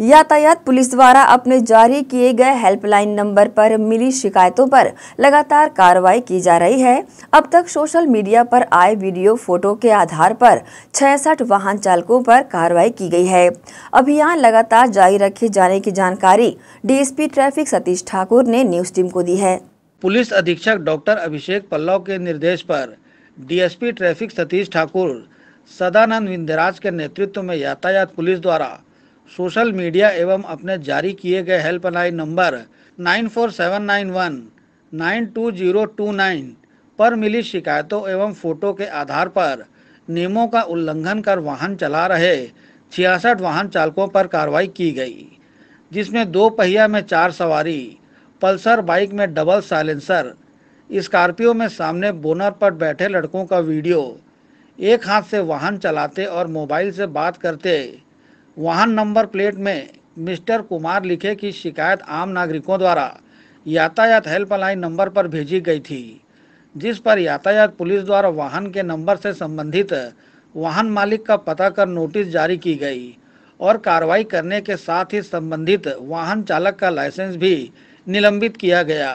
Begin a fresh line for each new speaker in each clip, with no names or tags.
यातायात पुलिस द्वारा अपने जारी किए गए हेल्पलाइन नंबर पर मिली शिकायतों पर लगातार कार्रवाई की जा रही है अब तक सोशल मीडिया पर आए वीडियो फोटो के आधार पर छियासठ वाहन चालकों पर कार्रवाई की गई है अभियान लगातार जारी रखे जाने की जानकारी डीएसपी ट्रैफिक सतीश ठाकुर ने न्यूज टीम को दी है
पुलिस अधीक्षक डॉक्टर अभिषेक पल्लव के निर्देश आरोप डी ट्रैफिक सतीश ठाकुर सदानंद विंदराज के नेतृत्व में यातायात पुलिस द्वारा सोशल मीडिया एवं अपने जारी किए गए helpline number nine four seven nine one nine two zero two nine पर मिली शिकायतों एवं फोटो के आधार पर नियमों का उल्लंघन कर वाहन चला रहे छियासठ वाहन चालकों पर कार्रवाई की गई जिसमें दो पहिया में चार सवारी पल्सर बाइक में डबल साइलेंसर स्कॉर्पियो में सामने बोनर पर बैठे लड़कों का वीडियो एक हाथ से वाहन चलाते और मोबाइल से बात करते वाहन नंबर प्लेट में मिस्टर कुमार लिखे की शिकायत आम नागरिकों द्वारा यातायात हेल्पलाइन नंबर पर भेजी गई थी जिस पर यातायात पुलिस द्वारा वाहन के नंबर से संबंधित वाहन मालिक का पता कर नोटिस जारी की गई और कार्रवाई करने के साथ ही संबंधित वाहन चालक का लाइसेंस भी निलंबित किया गया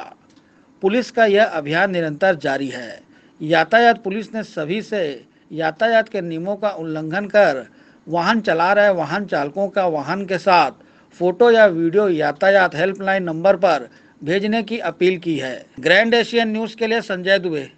पुलिस का यह अभियान निरंतर जारी है यातायात पुलिस ने सभी से यातायात के नियमों का उल्लंघन कर वाहन चला रहे वाहन चालकों का वाहन के साथ फोटो या वीडियो यातायात हेल्पलाइन नंबर पर भेजने की अपील की है ग्रैंड एशियन न्यूज के लिए संजय दुबे